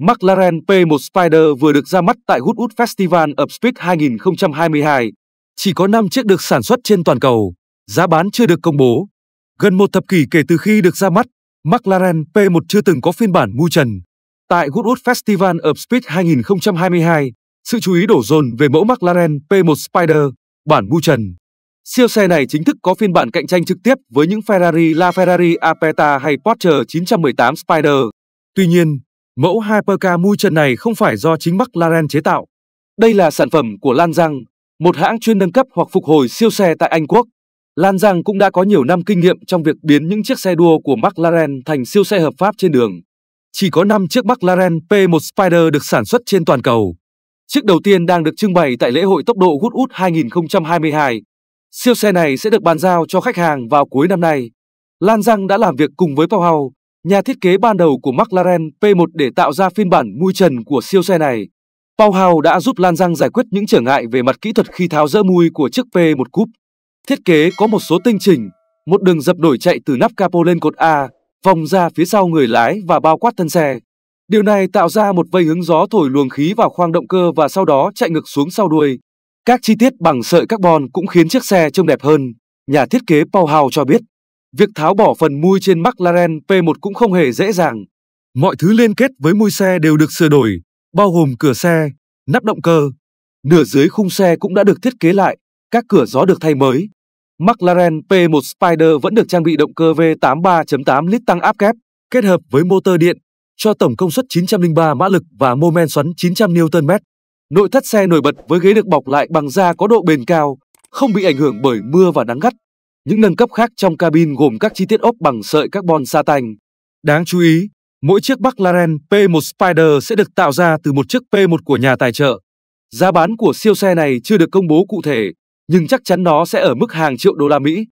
McLaren P1 Spider vừa được ra mắt tại Goodwood Festival of Speed 2022. Chỉ có 5 chiếc được sản xuất trên toàn cầu, giá bán chưa được công bố. Gần một thập kỷ kể từ khi được ra mắt, McLaren P1 chưa từng có phiên bản mui trần. Tại Goodwood Festival of Speed 2022, sự chú ý đổ dồn về mẫu McLaren P1 Spider, bản mui trần. Siêu xe này chính thức có phiên bản cạnh tranh trực tiếp với những Ferrari LaFerrari Aperta hay Porsche 918 Spider. Tuy nhiên, Mẫu hypercar mui trần này không phải do chính McLaren chế tạo. Đây là sản phẩm của Lan Giang, một hãng chuyên nâng cấp hoặc phục hồi siêu xe tại Anh Quốc. Lan Giang cũng đã có nhiều năm kinh nghiệm trong việc biến những chiếc xe đua của McLaren thành siêu xe hợp pháp trên đường. Chỉ có 5 chiếc McLaren P1 Spider được sản xuất trên toàn cầu. Chiếc đầu tiên đang được trưng bày tại lễ hội tốc độ Hút Út 2022. Siêu xe này sẽ được bàn giao cho khách hàng vào cuối năm nay. Lan Giang đã làm việc cùng với Powerhouse, nhà thiết kế ban đầu của McLaren P1 để tạo ra phiên bản mui trần của siêu xe này. Powerhouse đã giúp Lan Giang giải quyết những trở ngại về mặt kỹ thuật khi tháo dỡ mui của chiếc P1 Coupe. Thiết kế có một số tinh chỉnh, một đường dập nổi chạy từ nắp capo lên cột A, vòng ra phía sau người lái và bao quát thân xe. Điều này tạo ra một vây hướng gió thổi luồng khí vào khoang động cơ và sau đó chạy ngược xuống sau đuôi. Các chi tiết bằng sợi carbon cũng khiến chiếc xe trông đẹp hơn, nhà thiết kế Powerhouse cho biết. Việc tháo bỏ phần mui trên McLaren P1 cũng không hề dễ dàng. Mọi thứ liên kết với mui xe đều được sửa đổi, bao gồm cửa xe, nắp động cơ. Nửa dưới khung xe cũng đã được thiết kế lại, các cửa gió được thay mới. McLaren P1 Spider vẫn được trang bị động cơ V83.8 lít tăng áp kép, kết hợp với motor điện, cho tổng công suất 903 mã lực và mô men xoắn 900 Nm. Nội thất xe nổi bật với ghế được bọc lại bằng da có độ bền cao, không bị ảnh hưởng bởi mưa và nắng gắt. Những nâng cấp khác trong cabin gồm các chi tiết ốp bằng sợi carbon satin. Đáng chú ý, mỗi chiếc McLaren P1 Spider sẽ được tạo ra từ một chiếc P1 của nhà tài trợ. Giá bán của siêu xe này chưa được công bố cụ thể, nhưng chắc chắn nó sẽ ở mức hàng triệu đô la Mỹ.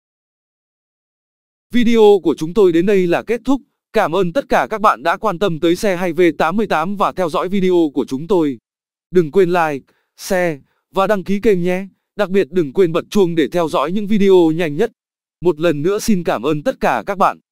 Video của chúng tôi đến đây là kết thúc. Cảm ơn tất cả các bạn đã quan tâm tới xe hay V88 và theo dõi video của chúng tôi. Đừng quên like, share và đăng ký kênh nhé. Đặc biệt đừng quên bật chuông để theo dõi những video nhanh nhất. Một lần nữa xin cảm ơn tất cả các bạn.